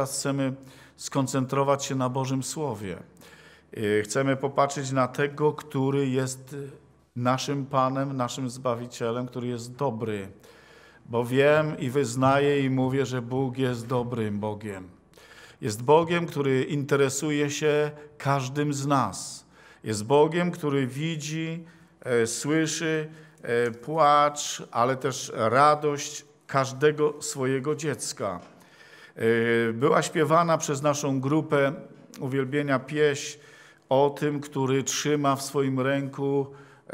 teraz chcemy skoncentrować się na Bożym Słowie. Y, chcemy popatrzeć na tego, który jest naszym Panem, naszym Zbawicielem, który jest dobry. Bo wiem i wyznaję i mówię, że Bóg jest dobrym Bogiem. Jest Bogiem, który interesuje się każdym z nas. Jest Bogiem, który widzi, e, słyszy e, płacz, ale też radość każdego swojego dziecka. Y, była śpiewana przez naszą grupę uwielbienia pieśń o tym, który trzyma w swoim ręku y,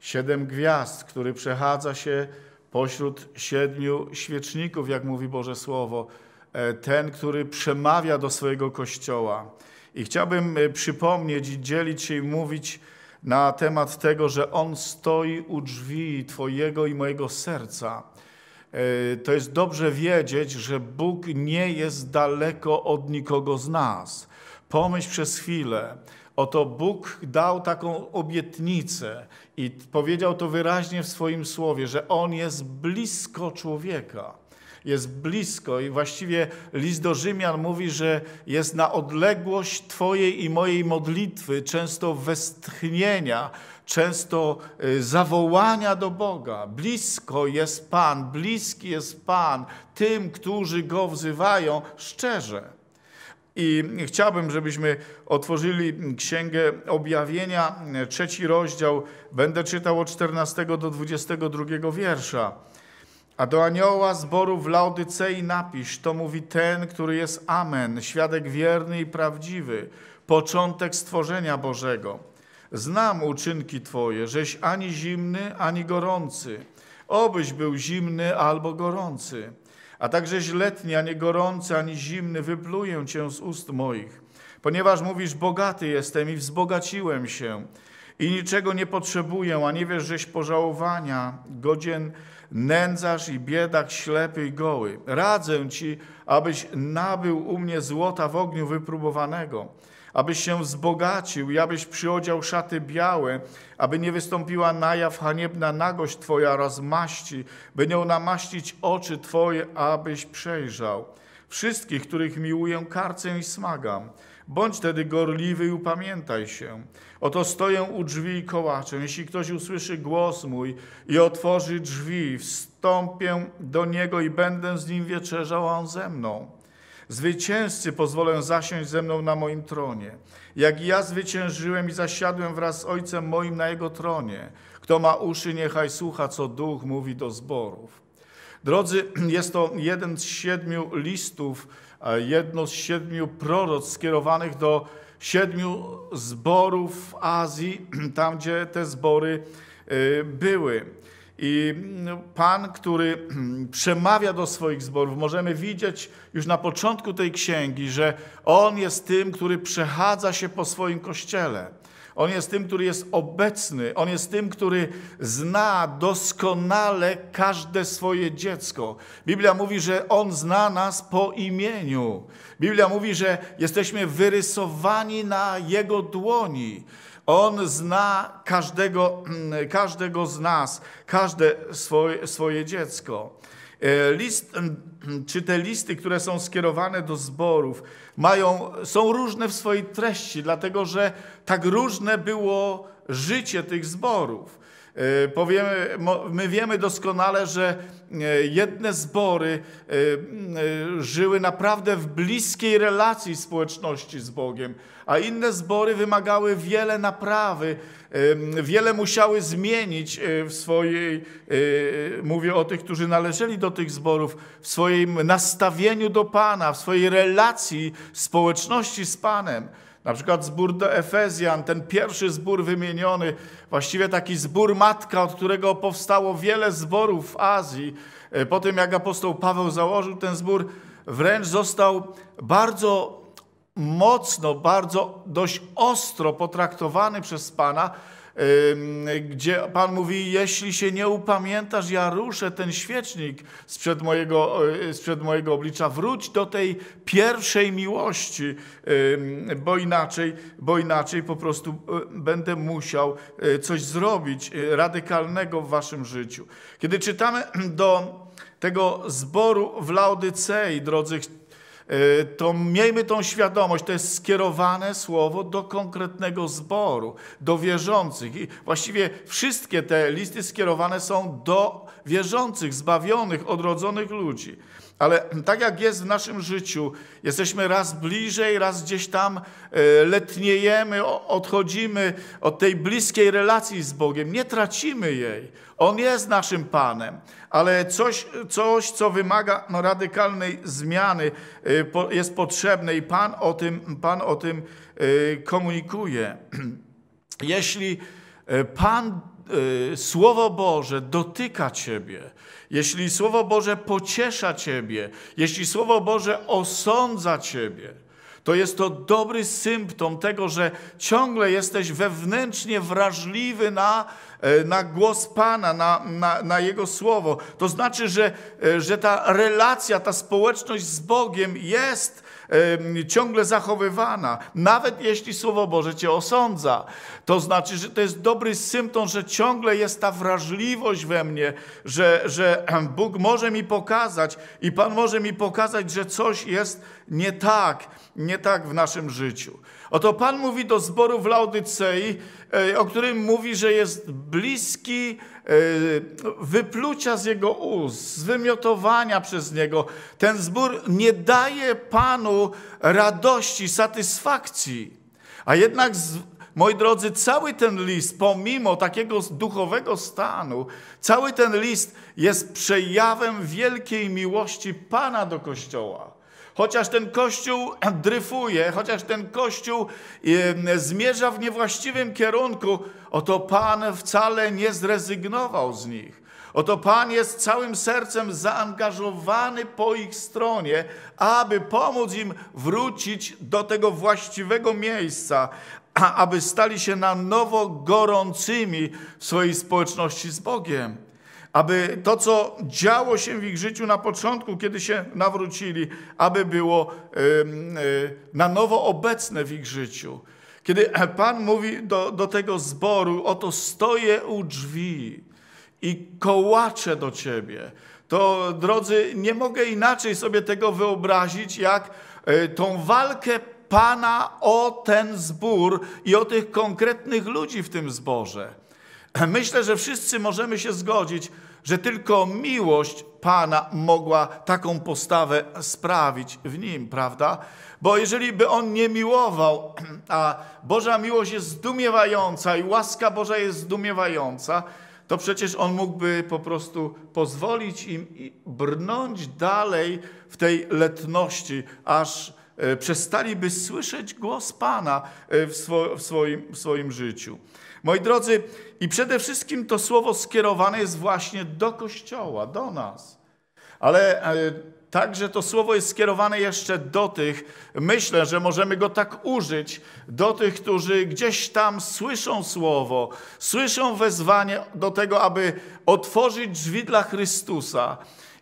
siedem gwiazd, który przechadza się pośród siedmiu świeczników, jak mówi Boże Słowo, e, ten, który przemawia do swojego kościoła. I chciałbym y, przypomnieć i dzielić się i mówić na temat tego, że On stoi u drzwi Twojego i mojego serca E, to jest dobrze wiedzieć, że Bóg nie jest daleko od nikogo z nas. Pomyśl przez chwilę. Oto Bóg dał taką obietnicę i powiedział to wyraźnie w swoim słowie, że On jest blisko człowieka jest blisko i właściwie list do Rzymian mówi, że jest na odległość Twojej i mojej modlitwy, często westchnienia, często y, zawołania do Boga. Blisko jest Pan, bliski jest Pan tym, którzy Go wzywają szczerze. I chciałbym, żebyśmy otworzyli Księgę Objawienia, y, trzeci rozdział. Będę czytał od 14 do 22 wiersza. A do anioła zboru w Laodycei napisz, to mówi ten, który jest Amen, świadek wierny i prawdziwy, początek stworzenia Bożego. Znam uczynki Twoje, żeś ani zimny, ani gorący. Obyś był zimny albo gorący. A także źletni, ani nie gorący, ani zimny, wypluję Cię z ust moich. Ponieważ mówisz, bogaty jestem i wzbogaciłem się i niczego nie potrzebuję, a nie wiesz, żeś pożałowania, godzien nędzarz i biedak, ślepy i goły. Radzę ci, abyś nabył u mnie złota w ogniu wypróbowanego, abyś się wzbogacił i abyś przyodział szaty białe, aby nie wystąpiła na jaw haniebna nagość Twoja oraz maści, by nią namaścić oczy Twoje, abyś przejrzał. Wszystkich, których miłuję, karcę i smagam Bądź tedy gorliwy i upamiętaj się. Oto stoję u drzwi i kołaczę. Jeśli ktoś usłyszy głos mój i otworzy drzwi, wstąpię do niego i będę z nim wieczerzał, a on ze mną. Zwycięzcy pozwolę zasiąść ze mną na moim tronie. Jak ja zwyciężyłem i zasiadłem wraz z Ojcem moim na jego tronie. Kto ma uszy, niechaj słucha, co Duch mówi do zborów. Drodzy, jest to jeden z siedmiu listów, jedno z siedmiu proroc skierowanych do siedmiu zborów w Azji, tam gdzie te zbory y, były. I no, Pan, który przemawia do swoich zborów, możemy widzieć już na początku tej księgi, że On jest tym, który przechadza się po swoim kościele. On jest tym, który jest obecny. On jest tym, który zna doskonale każde swoje dziecko. Biblia mówi, że On zna nas po imieniu. Biblia mówi, że jesteśmy wyrysowani na Jego dłoni. On zna każdego, mm, każdego z nas, każde swoje, swoje dziecko. E, list, mm, mm, czy te listy, które są skierowane do zborów, mają, są różne w swojej treści, dlatego że tak różne było życie tych zborów. E, powiemy, my wiemy doskonale, że e, jedne zbory e, żyły naprawdę w bliskiej relacji społeczności z Bogiem, a inne zbory wymagały wiele naprawy, wiele musiały zmienić w swojej, mówię o tych, którzy należeli do tych zborów, w swoim nastawieniu do Pana, w swojej relacji społeczności z Panem. Na przykład zbór do Efezjan, ten pierwszy zbór wymieniony, właściwie taki zbór matka, od którego powstało wiele zborów w Azji. E, po tym jak apostoł Paweł założył ten zbór, wręcz został bardzo mocno, bardzo dość ostro potraktowany przez Pana, gdzie Pan mówi, jeśli się nie upamiętasz, ja ruszę ten świecznik sprzed mojego, y, sprzed mojego oblicza. Wróć do tej pierwszej miłości, bo inaczej, bo inaczej po prostu y, będę musiał y, coś zrobić radykalnego w waszym życiu. Kiedy czytamy do tego zboru w Laodycei, drodzy E, to miejmy tą świadomość, to jest skierowane słowo do konkretnego zboru, do wierzących. I właściwie wszystkie te listy skierowane są do wierzących, zbawionych, odrodzonych ludzi. Ale tak jak jest w naszym życiu, jesteśmy raz bliżej, raz gdzieś tam e, letniejemy, odchodzimy od tej bliskiej relacji z Bogiem, nie tracimy jej. On jest naszym Panem, ale coś, coś co wymaga no, radykalnej zmiany, e, jest potrzebne i Pan o tym, Pan o tym e, komunikuje. Jeśli Pan Y, słowo Boże dotyka Ciebie, jeśli Słowo Boże pociesza Ciebie, jeśli Słowo Boże osądza Ciebie, to jest to dobry symptom tego, że ciągle jesteś wewnętrznie wrażliwy na, y, na głos Pana, na, na, na, Jego słowo. To znaczy, że, y, że ta relacja, ta społeczność z Bogiem jest ciągle zachowywana. Nawet jeśli Słowo Boże cię osądza, to znaczy, że to jest dobry symptom, że ciągle jest ta wrażliwość we mnie, że, że Bóg może mi pokazać i Pan może mi pokazać, że coś jest nie tak, nie tak w naszym życiu. Oto Pan mówi do zboru w Laodycei, e, o którym mówi, że jest bliski e, wyplucia z jego ust, zwymiotowania przez niego. Ten zbór nie daje Panu radości, satysfakcji. A jednak, moi drodzy, cały ten list, pomimo takiego duchowego stanu, cały ten list jest przejawem wielkiej miłości Pana do Kościoła. Chociaż ten kościół dryfuje, chociaż ten kościół zmierza w niewłaściwym kierunku, oto Pan wcale nie zrezygnował z nich. Oto Pan jest całym sercem zaangażowany po ich stronie, aby pomóc im wrócić do tego właściwego miejsca, aby stali się na nowo gorącymi w swojej społeczności z Bogiem aby to, co działo się w ich życiu na początku, kiedy się nawrócili, aby było na nowo obecne w ich życiu. Kiedy Pan mówi do, do tego zboru, oto stoję u drzwi i kołaczę do Ciebie, to drodzy, nie mogę inaczej sobie tego wyobrazić, jak e, tą walkę Pana o ten zbór i o tych konkretnych ludzi w tym zborze. Myślę, że wszyscy możemy się zgodzić, że tylko miłość Pana mogła taką postawę sprawić w nim, prawda? Bo jeżeli by on nie miłował, a Boża miłość jest zdumiewająca i łaska Boża jest zdumiewająca, to przecież on mógłby po prostu pozwolić im brnąć dalej w tej letności, aż e, przestaliby słyszeć głos Pana e, w swoim, w swoim życiu. Moi drodzy, i przede wszystkim to słowo skierowane jest właśnie do Kościoła, do nas. Ale e, Także to słowo jest skierowane jeszcze do tych, myślę, że możemy go tak użyć, do tych, którzy gdzieś tam słyszą słowo, słyszą wezwanie do tego, aby otworzyć drzwi dla Chrystusa.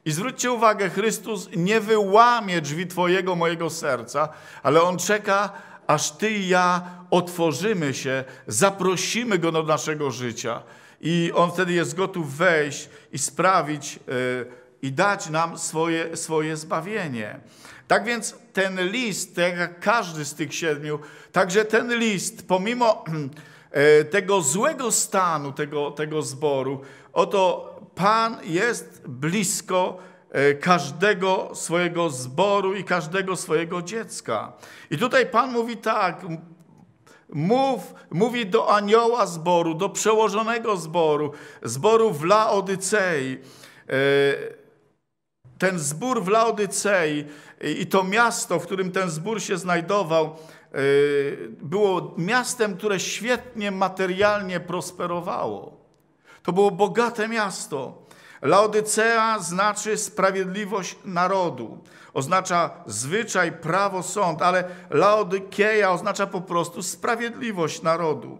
I zwróćcie uwagę, Chrystus nie wyłamie drzwi Twojego, mojego serca, ale On czeka, aż Ty i ja otworzymy się, zaprosimy Go do naszego życia. I On wtedy jest gotów wejść i sprawić yy, i dać nam swoje, swoje zbawienie. Tak więc ten list, tak jak każdy z tych siedmiu, także ten list, pomimo yy, tego złego stanu tego, tego zboru, oto Pan jest blisko E, każdego swojego zboru i każdego swojego dziecka. I tutaj Pan mówi tak, Mów, mówi do anioła zboru, do przełożonego zboru, zboru w Laodycei. E, ten zbór w Laodycei i to miasto, w którym ten zbór się znajdował, e, było miastem, które świetnie materialnie prosperowało. To było bogate miasto. Laodycea znaczy sprawiedliwość narodu, oznacza zwyczaj, prawo, sąd, ale Laodykeja oznacza po prostu sprawiedliwość narodu.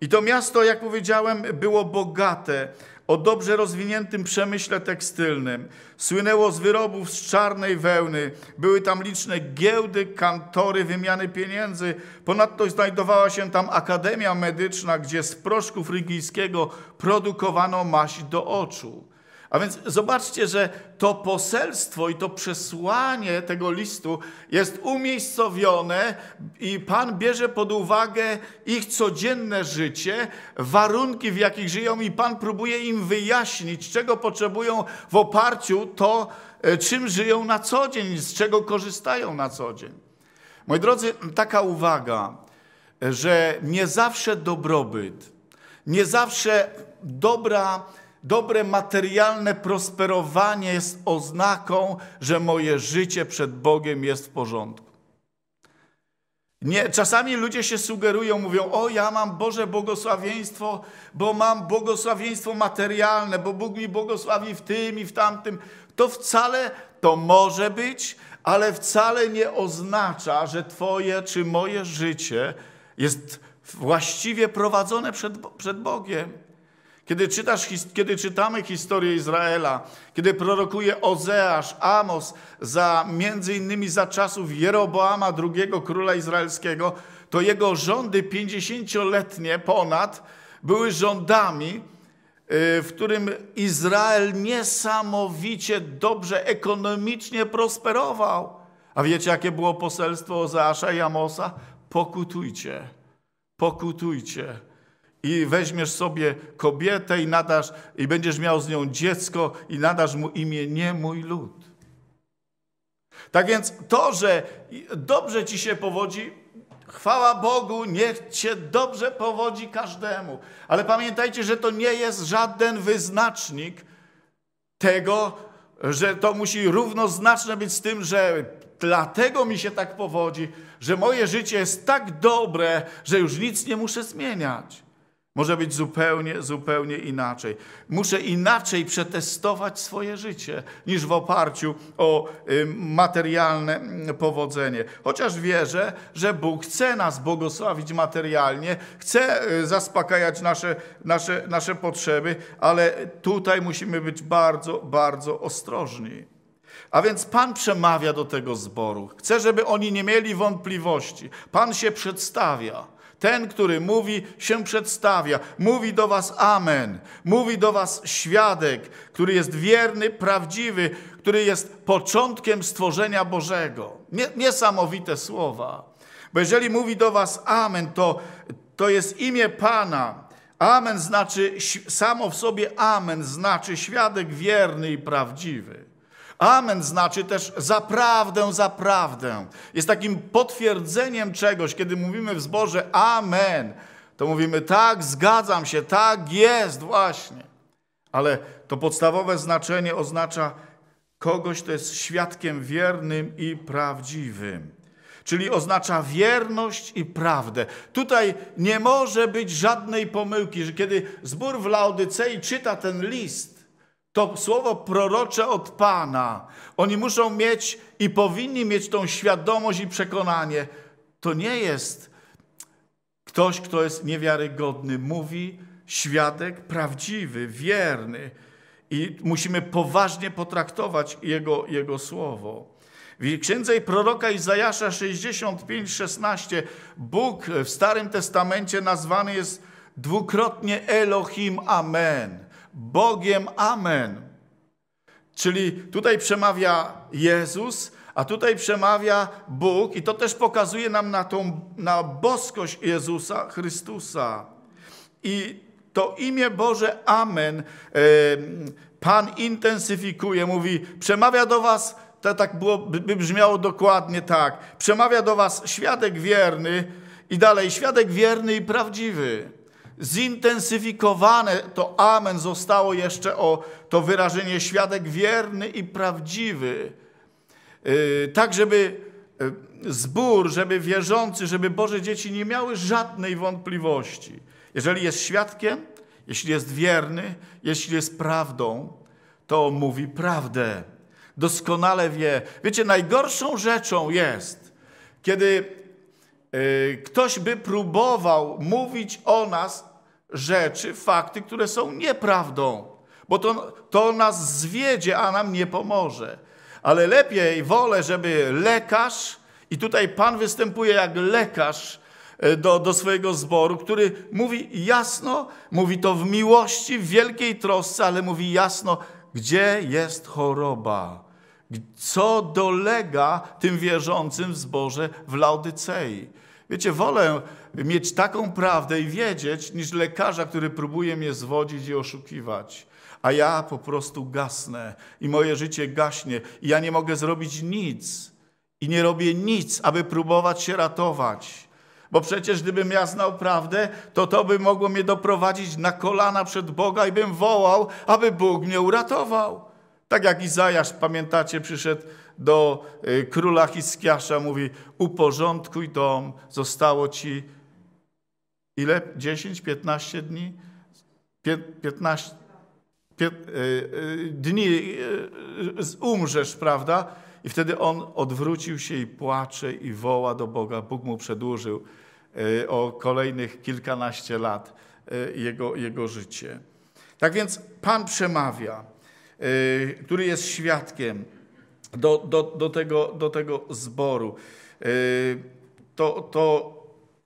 I to miasto, jak powiedziałem, było bogate, o dobrze rozwiniętym przemyśle tekstylnym. Słynęło z wyrobów z czarnej wełny. Były tam liczne giełdy, kantory, wymiany pieniędzy. Ponadto znajdowała się tam akademia medyczna, gdzie z proszku frigijskiego produkowano maść do oczu. A więc zobaczcie, że to poselstwo i to przesłanie tego listu jest umiejscowione i Pan bierze pod uwagę ich codzienne życie, warunki, w jakich żyją, i Pan próbuje im wyjaśnić, czego potrzebują w oparciu to, e, czym żyją na co dzień, z czego korzystają na co dzień. Moi drodzy, taka uwaga, e, że nie zawsze dobrobyt, nie zawsze dobra dobre materialne prosperowanie jest oznaką, że moje życie przed Bogiem jest w porządku. Nie, czasami ludzie się sugerują, mówią: O, ja mam Boże błogosławieństwo, bo mam błogosławieństwo materialne, bo Bóg mi błogosławi w tym i w tamtym. To wcale to może być, ale wcale nie oznacza, że Twoje czy moje życie jest właściwie prowadzone przed, przed Bogiem. Kiedy, czytasz, kiedy czytamy historię Izraela, kiedy prorokuje Ozeasz, Amos, za, między innymi za czasów Jeroboama, drugiego króla izraelskiego, to jego rządy pięćdziesięcioletnie ponad były rządami, y, w którym Izrael niesamowicie dobrze ekonomicznie prosperował. A wiecie, jakie było poselstwo Ozeasza i Amosa? Pokutujcie, pokutujcie i weźmiesz sobie kobietę i nadasz, i będziesz miał z nią dziecko i nadasz mu imię nie mój lud. Tak więc to, że dobrze ci się powodzi, chwała Bogu, niech cię dobrze powodzi każdemu. Ale pamiętajcie, że to nie jest żaden wyznacznik tego, że to musi równoznaczne być z tym, że dlatego mi się tak powodzi, że moje życie jest tak dobre, że już nic nie muszę zmieniać. Może być zupełnie, zupełnie inaczej. Muszę inaczej przetestować swoje życie niż w oparciu o y, materialne mm, powodzenie. Chociaż wierzę, że Bóg chce nas błogosławić materialnie, chce y, zaspokajać nasze, nasze, nasze potrzeby, ale tutaj musimy być bardzo, bardzo ostrożni. A więc Pan przemawia do tego zboru. Chce, żeby oni nie mieli wątpliwości. Pan się przedstawia. Ten, który mówi, się przedstawia, mówi do was Amen, mówi do was świadek, który jest wierny, prawdziwy, który jest początkiem stworzenia Bożego. niesamowite słowa. Bo jeżeli mówi do was Amen, to, to jest imię Pana. Amen znaczy, samo w sobie Amen znaczy świadek wierny i prawdziwy. Amen znaczy też zaprawdę, zaprawdę. Jest takim potwierdzeniem czegoś, kiedy mówimy w zborze Amen, to mówimy tak, zgadzam się, tak jest właśnie. Ale to podstawowe znaczenie oznacza kogoś, kto jest świadkiem wiernym i prawdziwym czyli oznacza wierność i prawdę. Tutaj nie może być żadnej pomyłki, że kiedy zbór w Laodycei czyta ten list, to słowo prorocze od Pana. Oni muszą mieć i powinni mieć tą świadomość i przekonanie. To nie jest ktoś, kto jest niewiarygodny. Mówi świadek prawdziwy, wierny. I musimy poważnie potraktować jego, jego słowo. W księdze proroka Izajasza 65:16 Bóg w Starym Testamencie nazwany jest dwukrotnie Elohim Amen. Bogiem. Amen. Czyli tutaj przemawia Jezus, a tutaj przemawia Bóg, i to też pokazuje nam na, tą, na boskość Jezusa Chrystusa. I to imię Boże Amen Pan intensyfikuje, mówi, przemawia do was, to tak było, by brzmiało dokładnie tak, przemawia do was świadek wierny i dalej, świadek wierny i prawdziwy zintensyfikowane to amen zostało jeszcze o to wyrażenie świadek wierny i prawdziwy. Y, tak, żeby y, zbór, żeby wierzący, żeby Boże dzieci nie miały żadnej wątpliwości. Jeżeli jest świadkiem, jeśli jest wierny, jeśli jest prawdą, to mówi prawdę. Doskonale wie. Wiecie, najgorszą rzeczą jest, kiedy y, ktoś by próbował mówić o nas rzeczy, fakty, które są nieprawdą, bo to, to nas zwiedzie, a nam nie pomoże. Ale lepiej wolę, żeby lekarz, i tutaj Pan występuje jak lekarz e, do, do swojego zboru, który mówi jasno, mówi to w miłości, w wielkiej trosce, ale mówi jasno, gdzie jest choroba, co dolega tym wierzącym w zborze w Laudycei Wiecie, wolę mieć taką prawdę i wiedzieć, niż lekarza, który próbuje mnie zwodzić i oszukiwać. A ja po prostu gasnę i moje życie gaśnie i ja nie mogę zrobić nic i nie robię nic, aby próbować się ratować. Bo przecież gdybym ja znał prawdę, to to by mogło mnie doprowadzić na kolana przed Boga i bym wołał, aby Bóg mnie uratował. Tak jak Izajasz, pamiętacie, przyszedł do y, króla Hiskiasza, mówi uporządkuj dom, zostało ci ile? 10, 15 dni? 15 y, y, dni umrzesz, prawda? I wtedy on odwrócił się i płacze i woła do Boga. Bóg mu przedłużył o kolejnych kilkanaście lat jego, jego życie. Tak więc Pan przemawia, który jest świadkiem do, do, do, tego, do tego zboru. Y, to, to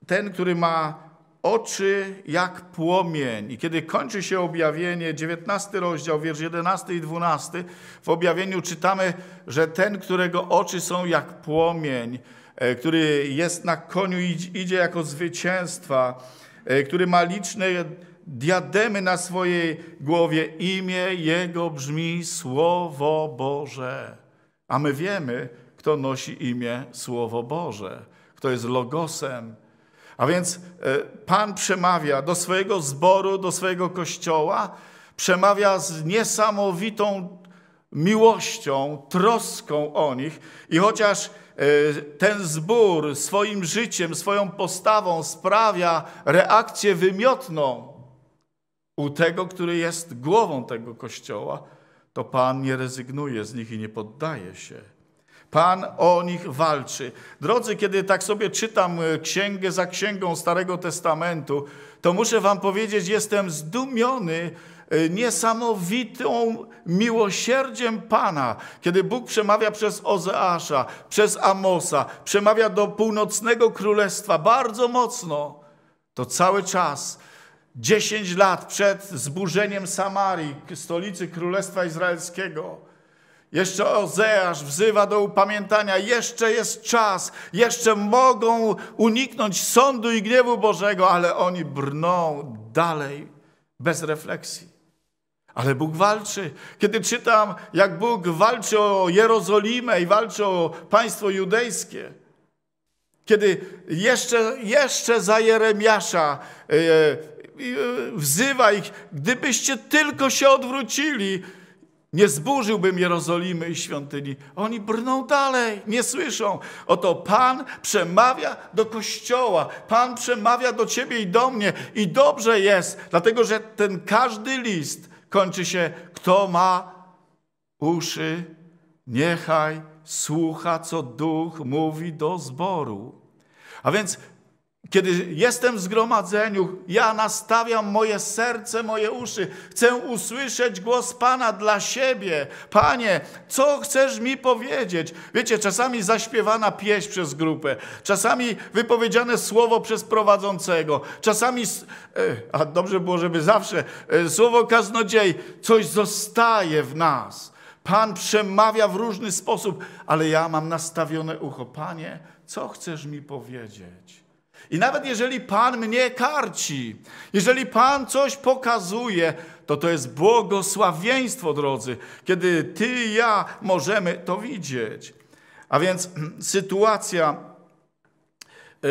ten, który ma oczy jak płomień. I kiedy kończy się objawienie, 19 rozdział, wiersz 11 i 12, w objawieniu czytamy, że ten, którego oczy są jak płomień, e, który jest na koniu i idzie jako zwycięstwa, e, który ma liczne diademy na swojej głowie, imię jego brzmi Słowo Boże. A my wiemy, kto nosi imię Słowo Boże, kto jest Logosem. A więc e, Pan przemawia do swojego zboru, do swojego kościoła, przemawia z niesamowitą miłością, troską o nich. I chociaż e, ten zbór swoim życiem, swoją postawą sprawia reakcję wymiotną u tego, który jest głową tego kościoła, to Pan nie rezygnuje z nich i nie poddaje się. Pan o nich walczy. Drodzy, kiedy tak sobie czytam e, księgę za księgą Starego Testamentu, to muszę Wam powiedzieć, jestem zdumiony e, niesamowitą miłosierdziem Pana, kiedy Bóg przemawia przez Ozeasza, przez Amosa, przemawia do północnego królestwa bardzo mocno, to cały czas 10 lat przed zburzeniem Samarii, stolicy Królestwa Izraelskiego, jeszcze Ozeasz wzywa do upamiętania, jeszcze jest czas, jeszcze mogą uniknąć sądu i gniewu Bożego, ale oni brną dalej bez refleksji. Ale Bóg walczy. Kiedy czytam, jak Bóg walczy o Jerozolimę i walczy o państwo judejskie, kiedy jeszcze, jeszcze za Jeremiasza e, E, wzywa ich, gdybyście tylko się odwrócili, nie zburzyłbym Jerozolimy i świątyni. Oni brną dalej, nie słyszą. Oto Pan przemawia do kościoła, Pan przemawia do ciebie i do mnie i dobrze jest, dlatego że ten każdy list kończy się, kto ma uszy, niechaj słucha, co Duch mówi do zboru. A więc kiedy jestem w zgromadzeniu, ja nastawiam moje serce, moje uszy. Chcę usłyszeć głos Pana dla siebie. Panie, co chcesz mi powiedzieć? Wiecie, czasami zaśpiewana pieśń przez grupę, czasami wypowiedziane słowo przez prowadzącego, czasami, e, a dobrze było, żeby zawsze, e, słowo kaznodziej. coś zostaje w nas. Pan przemawia w różny sposób, ale ja mam nastawione ucho. Panie, co chcesz mi powiedzieć? I nawet jeżeli Pan mnie karci, jeżeli Pan coś pokazuje, to to jest błogosławieństwo, drodzy, kiedy Ty i ja możemy to widzieć. A więc sytuacja y,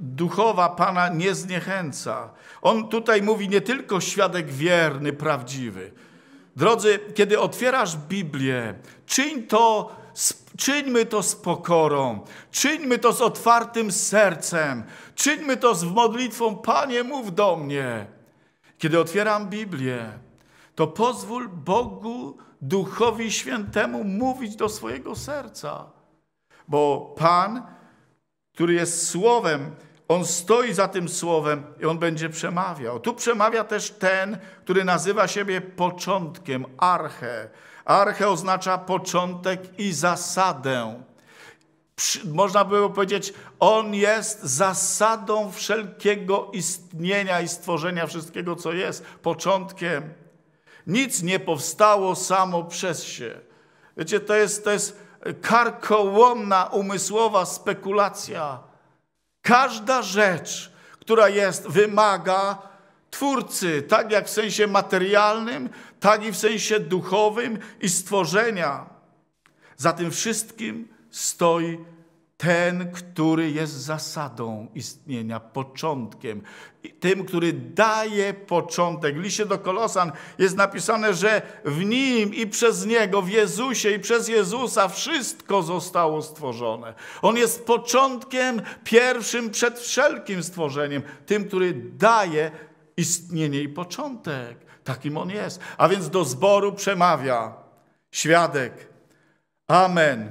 duchowa Pana nie zniechęca. On tutaj mówi nie tylko świadek wierny, prawdziwy. Drodzy, kiedy otwierasz Biblię, czyń to Czyńmy to z pokorą, czyńmy to z otwartym sercem, czyńmy to z modlitwą: Panie, mów do mnie. Kiedy otwieram Biblię, to pozwól Bogu, Duchowi Świętemu mówić do swojego serca, bo Pan, który jest Słowem, on stoi za tym słowem i on będzie przemawiał. Tu przemawia też ten, który nazywa siebie początkiem, arche. Arche oznacza początek i zasadę. Można by było powiedzieć, on jest zasadą wszelkiego istnienia i stworzenia wszystkiego, co jest, początkiem. Nic nie powstało samo przez się. Wiecie, to jest, to jest karkołomna, umysłowa spekulacja Każda rzecz, która jest, wymaga Twórcy, tak jak w sensie materialnym, tak i w sensie duchowym i stworzenia. Za tym wszystkim stoi ten, który jest zasadą istnienia, początkiem, tym, który daje początek. W liście do Kolosan jest napisane, że w nim i przez niego, w Jezusie i przez Jezusa wszystko zostało stworzone. On jest początkiem pierwszym przed wszelkim stworzeniem, tym, który daje istnienie i początek. Takim on jest. A więc do zboru przemawia świadek. Amen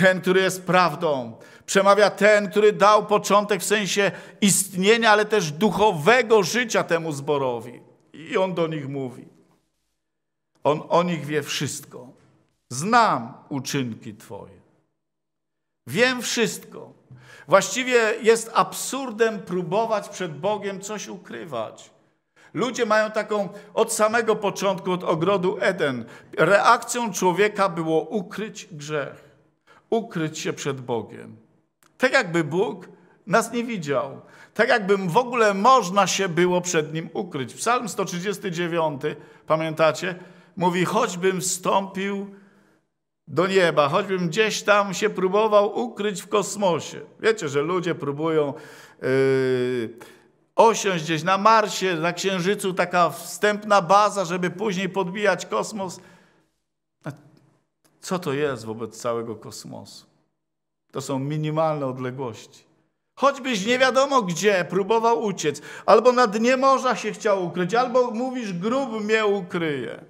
ten, który jest prawdą. Przemawia ten, który dał początek w sensie istnienia, ale też duchowego życia temu zborowi. I on do nich mówi. On o nich wie wszystko. Znam uczynki Twoje. Wiem wszystko. Właściwie jest absurdem próbować przed Bogiem coś ukrywać. Ludzie mają taką od samego początku, od ogrodu Eden. Reakcją człowieka było ukryć grzech ukryć się przed Bogiem. Tak jakby Bóg nas nie widział. Tak jakby w ogóle można się było przed Nim ukryć. Psalm 139, pamiętacie, mówi, choćbym wstąpił do nieba, choćbym gdzieś tam się próbował ukryć w kosmosie. Wiecie, że ludzie próbują yy, osiąść gdzieś na Marsie, na Księżycu, taka wstępna baza, żeby później podbijać kosmos – co to jest wobec całego kosmosu? To są minimalne odległości. Choćbyś nie wiadomo gdzie próbował uciec, albo na dnie morza się chciał ukryć, albo mówisz, grób mnie ukryje.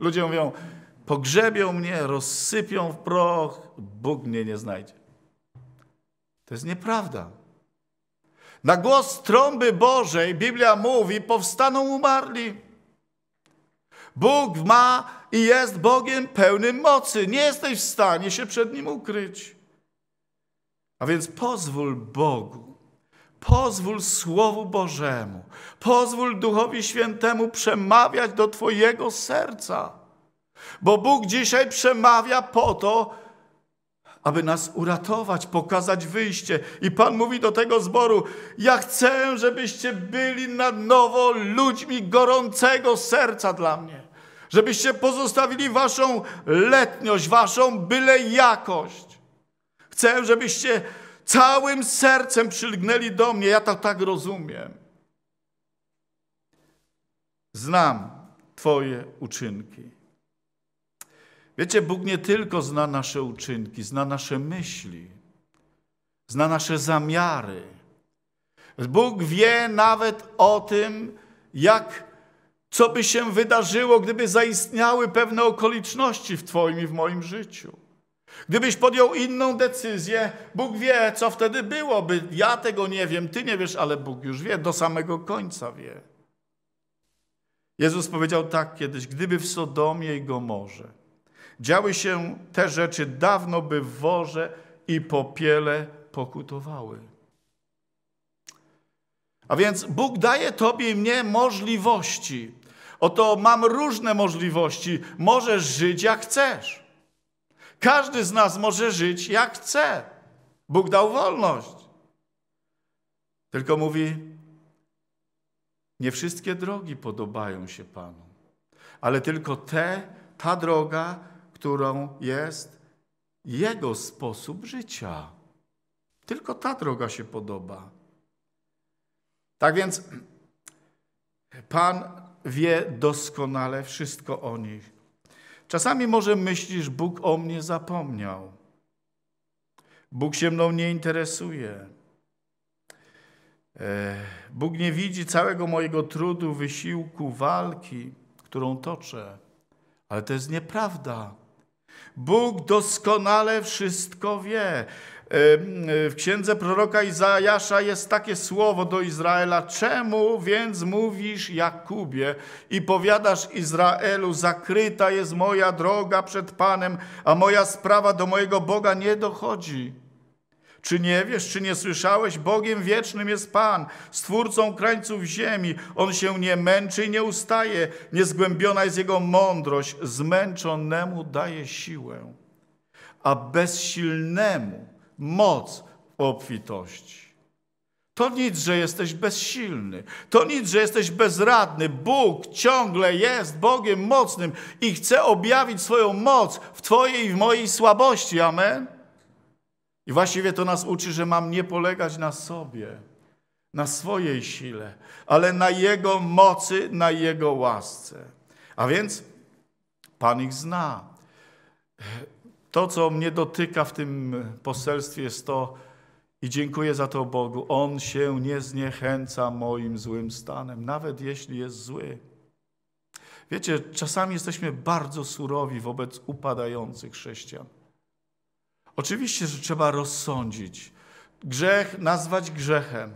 Ludzie mówią, pogrzebią mnie, rozsypią w proch, Bóg mnie nie znajdzie. To jest nieprawda. Na głos trąby Bożej Biblia mówi, powstaną umarli. Bóg ma i jest Bogiem pełnym mocy. Nie jesteś w stanie się przed Nim ukryć. A więc pozwól Bogu, pozwól Słowu Bożemu, pozwól Duchowi Świętemu przemawiać do Twojego serca. Bo Bóg dzisiaj przemawia po to, aby nas uratować, pokazać wyjście. I Pan mówi do tego zboru: Ja chcę, żebyście byli na nowo ludźmi gorącego serca dla mnie żebyście pozostawili waszą letniość, waszą byle jakość. Chcę, żebyście całym sercem przylgnęli do mnie. Ja to tak rozumiem. Znam Twoje uczynki. Wiecie, Bóg nie tylko zna nasze uczynki, zna nasze myśli, zna nasze zamiary. Bóg wie nawet o tym, jak co by się wydarzyło, gdyby zaistniały pewne okoliczności w Twoim i w moim życiu? Gdybyś podjął inną decyzję, Bóg wie, co wtedy byłoby. Ja tego nie wiem, Ty nie wiesz, ale Bóg już wie, do samego końca wie. Jezus powiedział tak kiedyś, gdyby w Sodomie i Gomorze działy się te rzeczy, dawno by w worze i popiele pokutowały. A więc Bóg daje Tobie i mnie możliwości. Oto mam różne możliwości. Możesz żyć jak chcesz. Każdy z nas może żyć jak chce. Bóg dał wolność. Tylko mówi: Nie wszystkie drogi podobają się Panu, ale tylko te, ta droga, którą jest Jego sposób życia. Tylko ta droga się podoba. Tak więc Pan wie doskonale wszystko o nich. Czasami może myślisz, Bóg o mnie zapomniał. Bóg się mną nie interesuje. E, Bóg nie widzi całego mojego trudu, wysiłku, walki, którą toczę. Ale to jest nieprawda. Bóg doskonale wszystko wie. W księdze proroka Izajasza jest takie słowo do Izraela: Czemu więc mówisz Jakubie i powiadasz Izraelu: Zakryta jest moja droga przed Panem, a moja sprawa do mojego Boga nie dochodzi? Czy nie wiesz, czy nie słyszałeś? Bogiem wiecznym jest Pan, stwórcą krańców ziemi. On się nie męczy i nie ustaje. Niezgłębiona jest jego mądrość. Zmęczonemu daje siłę, a bezsilnemu moc obfitości. To nic, że jesteś bezsilny. To nic, że jesteś bezradny. Bóg ciągle jest Bogiem mocnym i chce objawić swoją moc w Twojej i w mojej słabości. Amen. I właściwie to nas uczy, że mam nie polegać na sobie, na swojej sile, ale na Jego mocy, na Jego łasce. A więc Pan ich zna. To, co mnie dotyka w tym poselstwie, jest to, i dziękuję za to Bogu, On się nie zniechęca moim złym stanem, nawet jeśli jest zły. Wiecie, czasami jesteśmy bardzo surowi wobec upadających chrześcijan. Oczywiście, że trzeba rozsądzić. Grzech nazwać grzechem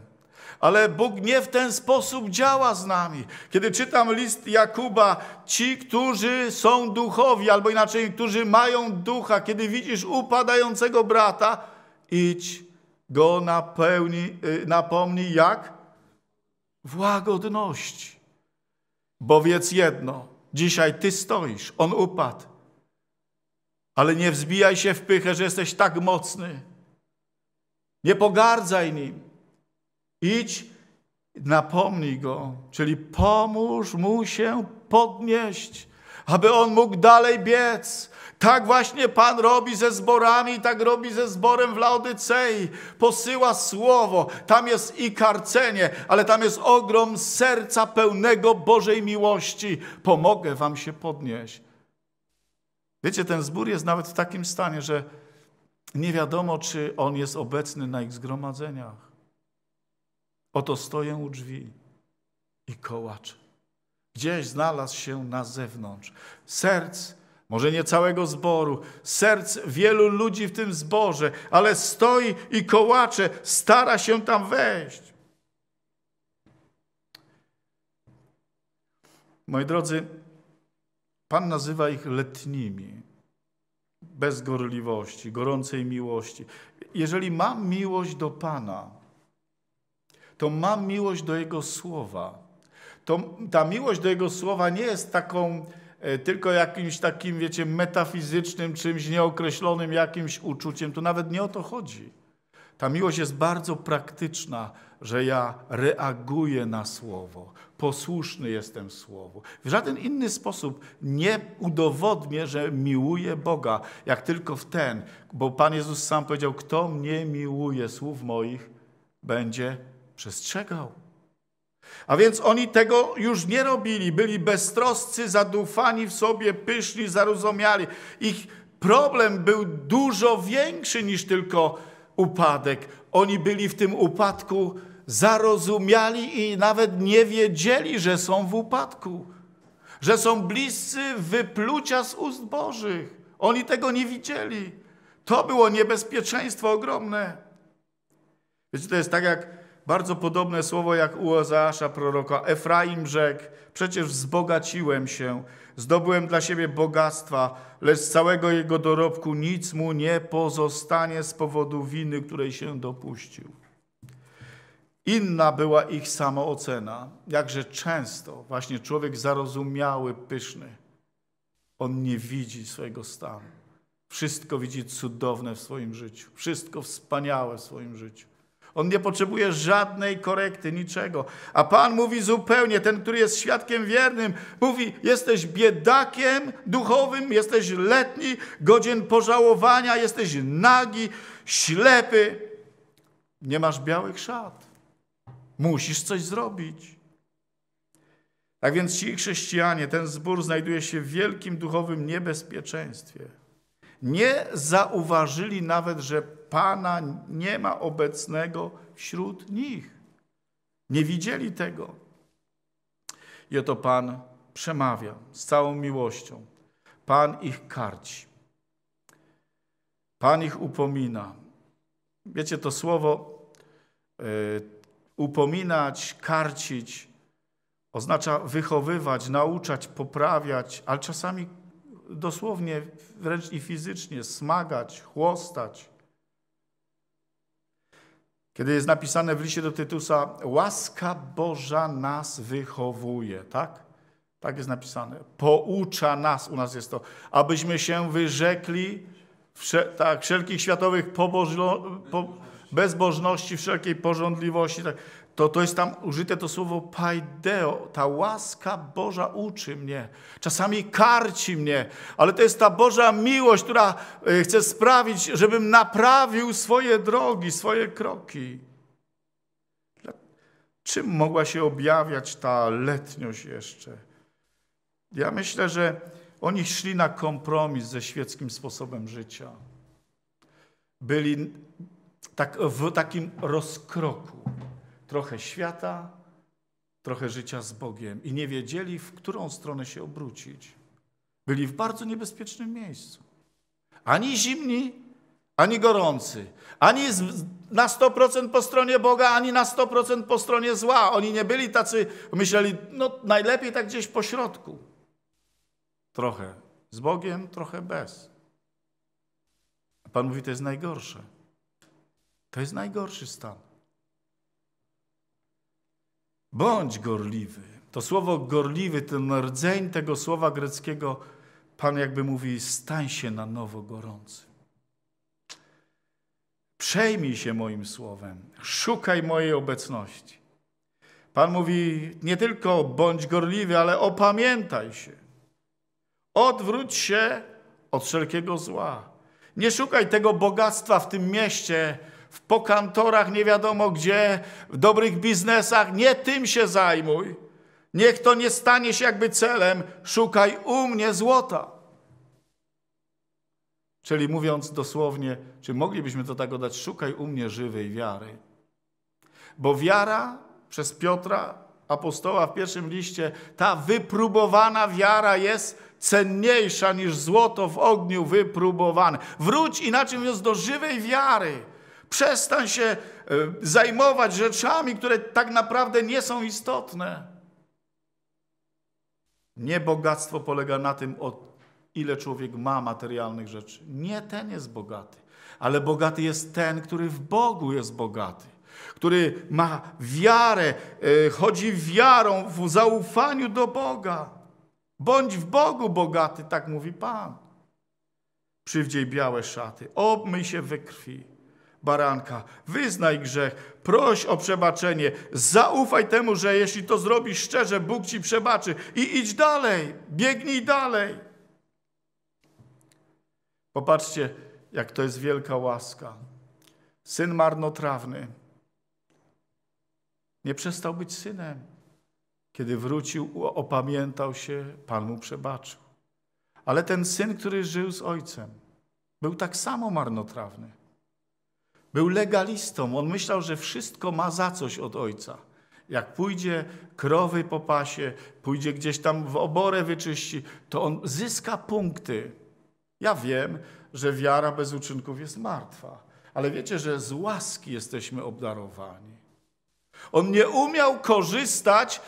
ale Bóg nie w ten sposób działa z nami. Kiedy czytam list Jakuba, ci, którzy są duchowi, albo inaczej, którzy mają ducha, kiedy widzisz upadającego brata, idź go napełni, y, napomnij jak? W łagodności. Bo wiedz jedno, dzisiaj ty stoisz, on upadł. Ale nie wzbijaj się w pychę, że jesteś tak mocny. Nie pogardzaj nim. Idź, napomnij go, czyli pomóż mu się podnieść, aby on mógł dalej biec. Tak właśnie Pan robi ze zborami, tak robi ze zborem w Laodycei. Posyła słowo, tam jest i karcenie, ale tam jest ogrom serca pełnego Bożej miłości. Pomogę wam się podnieść. Wiecie, ten zbór jest nawet w takim stanie, że nie wiadomo, czy on jest obecny na ich zgromadzeniach. Oto stoję u drzwi i kołaczę. Gdzieś znalazł się na zewnątrz. Serc, może nie całego zboru, serc wielu ludzi w tym zborze, ale stoi i kołacze, stara się tam wejść. Moi drodzy, Pan nazywa ich letnimi, bez gorliwości, gorącej miłości. Jeżeli mam miłość do Pana, to mam miłość do Jego Słowa. To, ta miłość do Jego Słowa nie jest taką e, tylko jakimś takim, wiecie, metafizycznym, czymś nieokreślonym, jakimś uczuciem. Tu nawet nie o to chodzi. Ta miłość jest bardzo praktyczna, że ja reaguję na słowo, posłuszny jestem słowu. W żaden inny sposób nie udowodnię, że miłuję Boga, jak tylko w ten, bo Pan Jezus sam powiedział: Kto mnie miłuje, słów moich będzie przestrzegał. A więc oni tego już nie robili. Byli beztroscy, zadufani w sobie, pyszni, zarozumiali. Ich problem był dużo większy niż tylko upadek. Oni byli w tym upadku zarozumiali i nawet nie wiedzieli, że są w upadku, że są bliscy wyplucia z ust Bożych. Oni tego nie widzieli. To było niebezpieczeństwo ogromne. Wiecie, to jest tak jak bardzo podobne słowo jak u Ozeasza proroka. Efraim rzekł, przecież wzbogaciłem się, zdobyłem dla siebie bogactwa, lecz z całego jego dorobku nic mu nie pozostanie z powodu winy, której się dopuścił. Inna była ich samoocena, jakże często właśnie człowiek zarozumiały, pyszny, on nie widzi swojego stanu. Wszystko widzi cudowne w swoim życiu, wszystko wspaniałe w swoim życiu. On nie potrzebuje żadnej korekty, niczego. A Pan mówi zupełnie, ten, który jest świadkiem wiernym, mówi: Jesteś biedakiem duchowym, jesteś letni, godzien pożałowania, jesteś nagi, ślepy. Nie masz białych szat. Musisz coś zrobić. Tak więc ci chrześcijanie, ten zbór znajduje się w wielkim duchowym niebezpieczeństwie nie zauważyli nawet, że Pana nie ma obecnego wśród nich. Nie widzieli tego. I oto Pan przemawia z całą miłością. Pan ich karci. Pan ich upomina. Wiecie, to słowo y, upominać, karcić oznacza wychowywać, nauczać, poprawiać, ale czasami dosłownie wręcz i fizycznie smagać, chłostać. Kiedy jest napisane w liście do Tytusa, łaska Boża nas wychowuje, tak? Tak jest napisane. Poucza nas, u nas jest to, abyśmy się wyrzekli tak, wszelkich światowych pobożno, po bezbożności, wszelkiej porządliwości. Tak to, to jest tam użyte to słowo paideo. Ta łaska Boża uczy mnie, czasami karci mnie, ale to jest ta Boża miłość, która y, chce sprawić, żebym naprawił swoje drogi, swoje kroki. Czym mogła się objawiać ta letniość jeszcze? Ja myślę, że oni szli na kompromis ze świeckim sposobem życia. Byli tak, w takim rozkroku trochę świata, trochę życia z Bogiem i nie wiedzieli, w którą stronę się obrócić. Byli w bardzo niebezpiecznym miejscu. Ani zimni, ani gorący, ani na 100% po stronie Boga, ani na 100% po stronie zła. Oni nie byli tacy, myśleli, no najlepiej tak gdzieś po środku. Trochę z Bogiem, trochę bez. Pan mówi, to jest najgorsze. To jest najgorszy stan. Bądź gorliwy. To słowo gorliwy, ten rdzeń tego słowa greckiego, Pan jakby mówi, stań się na nowo gorący. Przejmij się moim słowem, szukaj mojej obecności. Pan mówi, nie tylko bądź gorliwy, ale opamiętaj się. Odwróć się od wszelkiego zła. Nie szukaj tego bogactwa w tym mieście, w pokantorach, nie wiadomo gdzie, w dobrych biznesach. Nie tym się zajmuj. Niech to nie stanie się jakby celem. Szukaj u mnie złota. Czyli mówiąc dosłownie, czy moglibyśmy to tak oddać, szukaj u mnie żywej wiary. Bo wiara przez Piotra, apostoła w pierwszym liście, ta wypróbowana wiara jest cenniejsza niż złoto w ogniu wypróbowane. Wróć inaczej mówiąc do żywej wiary. Przestań się e, zajmować rzeczami, które tak naprawdę nie są istotne. Nie bogactwo polega na tym, o ile człowiek ma materialnych rzeczy. Nie ten jest bogaty, ale bogaty jest ten, który w Bogu jest bogaty który ma wiarę, e, chodzi wiarą w zaufaniu do Boga. Bądź w Bogu bogaty, tak mówi Pan. Przywdziej białe szaty, obmyj się we krwi baranka. Wyznaj grzech, proś o przebaczenie, zaufaj temu, że jeśli to zrobisz szczerze, Bóg ci przebaczy i idź dalej, biegnij dalej. Popatrzcie, jak to jest wielka łaska. Syn marnotrawny nie przestał być synem. Kiedy wrócił, opamiętał się, Pan mu przebaczył. Ale ten syn, który żył z ojcem, był tak samo marnotrawny. Był legalistą. On myślał, że wszystko ma za coś od ojca. Jak pójdzie krowy po pasie, pójdzie gdzieś tam w oborę wyczyści, to on zyska punkty. Ja wiem, że wiara bez uczynków jest martwa, ale wiecie, że z łaski jesteśmy obdarowani. On nie umiał korzystać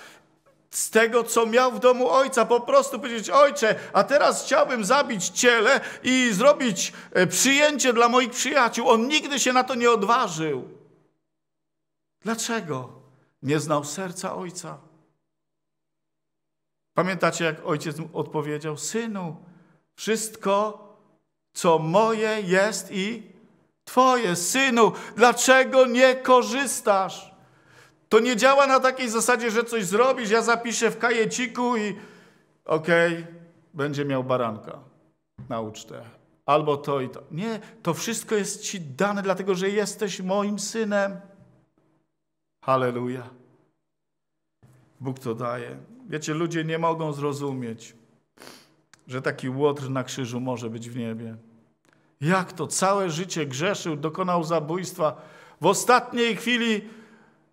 z tego, co miał w domu ojca. Po prostu powiedzieć, ojcze, a teraz chciałbym zabić ciele i zrobić e, przyjęcie dla moich przyjaciół. On nigdy się na to nie odważył. Dlaczego? Nie znał serca ojca. Pamiętacie, jak ojciec mu odpowiedział: Synu, wszystko, co moje jest i Twoje, synu, dlaczego nie korzystasz? To nie działa na takiej zasadzie, że coś zrobisz, ja zapiszę w kajeciku i okej, okay, będzie miał baranka na ucztę. Albo to i to. Nie, to wszystko jest Ci dane, dlatego że jesteś moim synem. Halleluja. Bóg to daje. Wiecie, ludzie nie mogą zrozumieć, że taki łotr na krzyżu może być w niebie. Jak to? Całe życie grzeszył, dokonał zabójstwa. W ostatniej chwili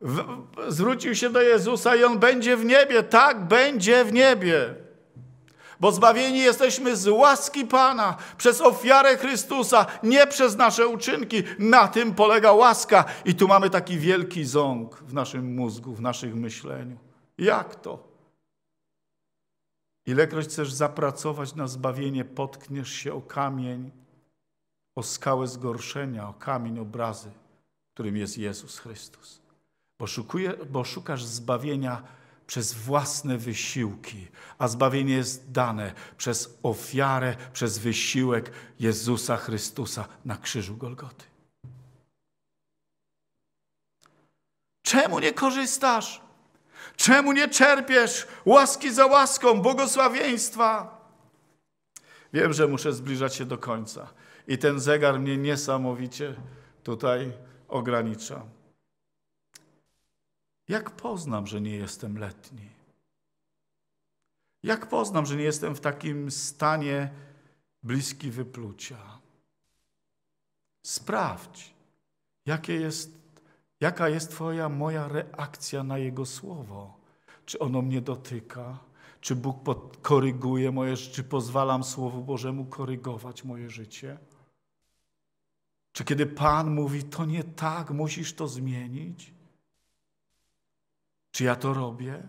w, zwrócił się do Jezusa i on będzie w niebie. Tak, będzie w niebie. Bo zbawieni jesteśmy z łaski Pana, przez ofiarę Chrystusa, nie przez nasze uczynki. Na tym polega łaska. I tu mamy taki wielki ząg w naszym mózgu, w naszym myśleniu. Jak to? Ilekroć chcesz zapracować na zbawienie, potkniesz się o kamień, o skałę zgorszenia, o kamień obrazy, którym jest Jezus Chrystus bo, szukuje, bo szukasz zbawienia przez własne wysiłki, a zbawienie jest dane przez ofiarę, przez wysiłek Jezusa Chrystusa na krzyżu Golgoty. Czemu nie korzystasz? Czemu nie czerpiesz łaski za łaską, błogosławieństwa? Wiem, że muszę zbliżać się do końca i ten zegar mnie niesamowicie tutaj ogranicza. Jak poznam, że nie jestem letni? Jak poznam, że nie jestem w takim stanie bliski wyplucia? Sprawdź, jest, jaka jest Twoja, moja reakcja na Jego słowo. Czy ono mnie dotyka? Czy Bóg koryguje moje życie? Czy pozwalam Słowu Bożemu korygować moje życie? Czy kiedy Pan mówi, to nie tak, musisz to zmienić? Czy ja to robię?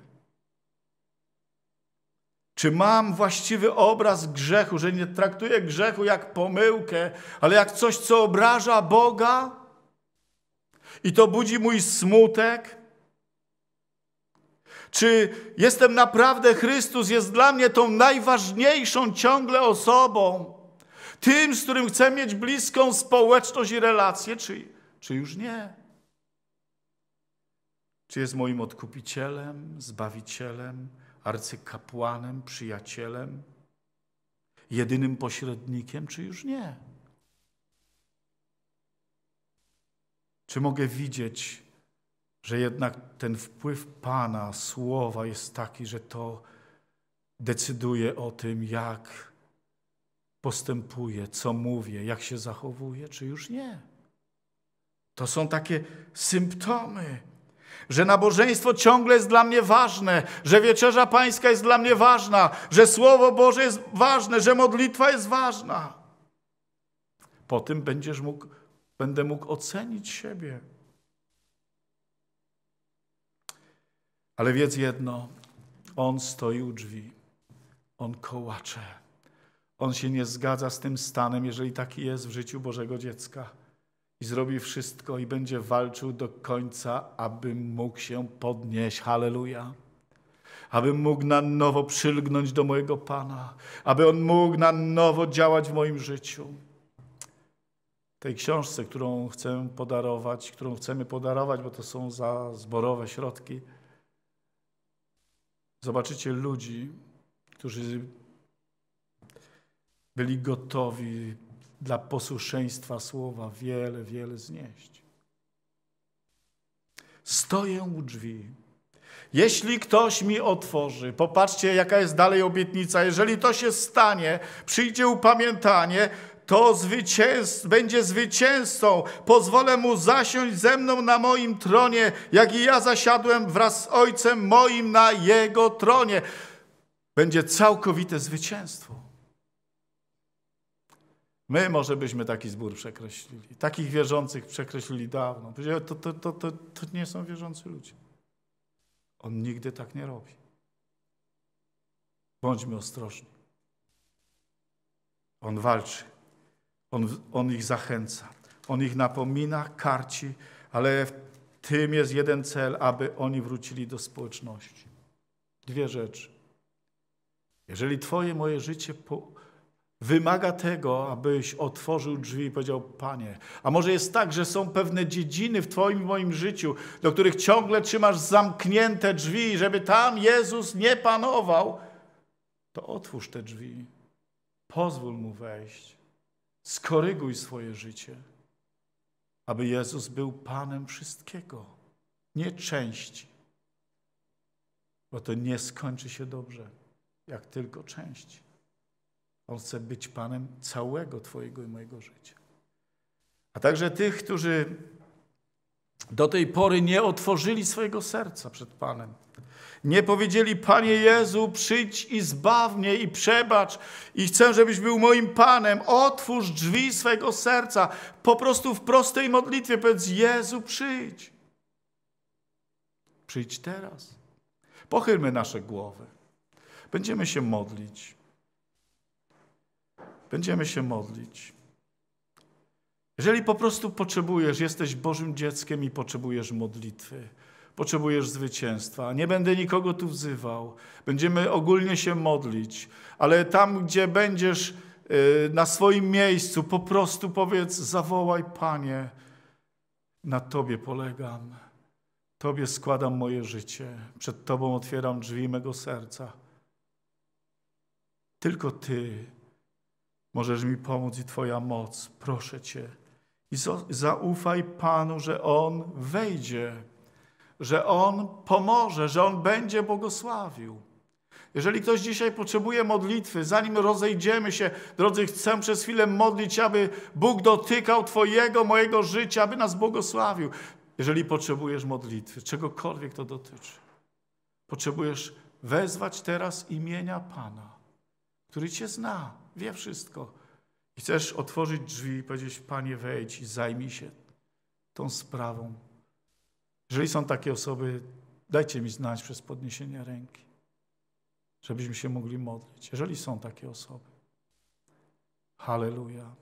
Czy mam właściwy obraz grzechu, że nie traktuję grzechu jak pomyłkę, ale jak coś, co obraża Boga? I to budzi mój smutek? Czy jestem naprawdę Chrystus jest dla mnie tą najważniejszą ciągle osobą, tym, z którym chcę mieć bliską społeczność i relację, czy, czy już nie? Czy jest moim odkupicielem, zbawicielem, arcykapłanem, przyjacielem, jedynym pośrednikiem, czy już nie? Czy mogę widzieć, że jednak ten wpływ Pana, słowa jest taki, że to decyduje o tym, jak postępuję, co mówię, jak się zachowuję, czy już nie? To są takie symptomy że nabożeństwo ciągle jest dla mnie ważne, że wieczerza pańska jest dla mnie ważna, że Słowo Boże jest ważne, że modlitwa jest ważna. Po tym będziesz mógł, będę mógł ocenić siebie. Ale wiedz jedno, On stoi u drzwi, On kołacze. On się nie zgadza z tym stanem, jeżeli taki jest w życiu Bożego dziecka i zrobi wszystko i będzie walczył do końca, aby mógł się podnieść. Halleluja abym mógł na nowo przylgnąć do mojego Pana, aby On mógł na nowo działać w moim życiu. Tej książce, którą chcę podarować, którą chcemy podarować, bo to są za zborowe środki, zobaczycie ludzi, którzy byli gotowi dla posłuszeństwa słowa wiele, wiele znieść. Stoję u drzwi. Jeśli ktoś mi otworzy, popatrzcie, jaka jest dalej obietnica. Jeżeli to się stanie, przyjdzie upamiętanie, to zwycięz, będzie zwycięzcą. Pozwolę mu zasiąść ze mną na moim tronie, jak i ja zasiadłem wraz z ojcem moim na jego tronie. Będzie całkowite zwycięstwo. My może byśmy taki zbór przekreślili. Takich wierzących przekreślili dawno. To, to, to, to, to nie są wierzący ludzie. On nigdy tak nie robi. Bądźmy ostrożni. On walczy. On, on ich zachęca. On ich napomina, karci, ale w tym jest jeden cel, aby oni wrócili do społeczności. Dwie rzeczy. Jeżeli Twoje, moje życie po, wymaga tego, abyś otworzył drzwi i powiedział: Panie, a może jest tak, że są pewne dziedziny w Twoim moim życiu, do których ciągle trzymasz zamknięte drzwi, żeby tam Jezus nie panował, to otwórz te drzwi, pozwól mu wejść, skoryguj swoje życie, aby Jezus był Panem wszystkiego, nie części. Bo to nie skończy się dobrze, jak tylko części. On chce być Panem całego Twojego i mojego życia. A także tych, którzy do tej pory nie otworzyli swojego serca przed Panem. Nie powiedzieli, Panie Jezu, przyjdź i zbaw mnie i przebacz i chcę, żebyś był moim Panem. Otwórz drzwi swojego serca. Po prostu w prostej modlitwie powiedz, Jezu, przyjdź. Przyjdź teraz. Pochylmy nasze głowy. Będziemy się modlić. Będziemy się modlić. Jeżeli po prostu potrzebujesz, jesteś Bożym dzieckiem i potrzebujesz modlitwy, potrzebujesz zwycięstwa. Nie będę nikogo tu wzywał. Będziemy ogólnie się modlić, ale tam, gdzie będziesz y, na swoim miejscu, po prostu powiedz: zawołaj, Panie, na Tobie polegam. Tobie składam moje życie. Przed Tobą otwieram drzwi mego serca. Tylko Ty Możesz mi pomóc i Twoja moc, proszę Cię. I zaufaj Panu, że On wejdzie, że On pomoże, że On będzie błogosławił. Jeżeli ktoś dzisiaj potrzebuje modlitwy, zanim rozejdziemy się, drodzy, chcę przez chwilę modlić, aby Bóg dotykał Twojego, mojego życia, aby nas błogosławił. Jeżeli potrzebujesz modlitwy, czegokolwiek to dotyczy, potrzebujesz wezwać teraz imienia Pana który Cię zna, wie wszystko. I chcesz otworzyć drzwi i powiedzieć, Panie, wejdź i zajmij się tą sprawą. Jeżeli są takie osoby, dajcie mi znać przez podniesienie ręki, żebyśmy się mogli modlić. Jeżeli są takie osoby. Halleluja.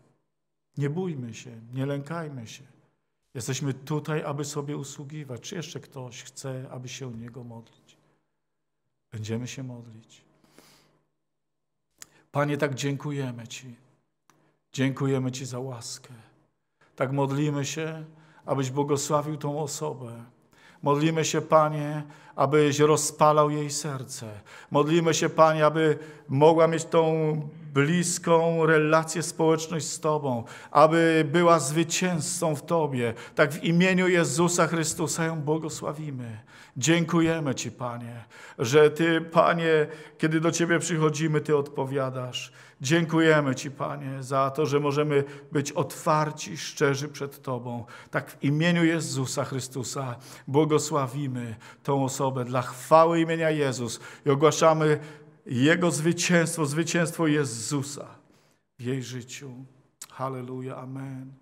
Nie bójmy się, nie lękajmy się. Jesteśmy tutaj, aby sobie usługiwać. Czy jeszcze ktoś chce, aby się u Niego modlić? Będziemy się modlić. Panie, tak dziękujemy Ci. Dziękujemy Ci za łaskę. Tak modlimy się, abyś błogosławił tą osobę. Modlimy się, Panie, abyś rozpalał jej serce. Modlimy się, Panie, aby mogła mieć tą bliską relację społeczność z Tobą, aby była zwycięzcą w Tobie. Tak w imieniu Jezusa Chrystusa ją błogosławimy. Dziękujemy Ci, Panie, że Ty, Panie, kiedy do Ciebie przychodzimy, Ty odpowiadasz. Dziękujemy Ci, Panie, za to, że możemy być otwarci, szczerzy przed Tobą. Tak w imieniu Jezusa Chrystusa błogosławimy tą osobę dla chwały imienia Jezus i ogłaszamy jego zwycięstwo, zwycięstwo Jezusa w jej życiu. Halleluja, amen.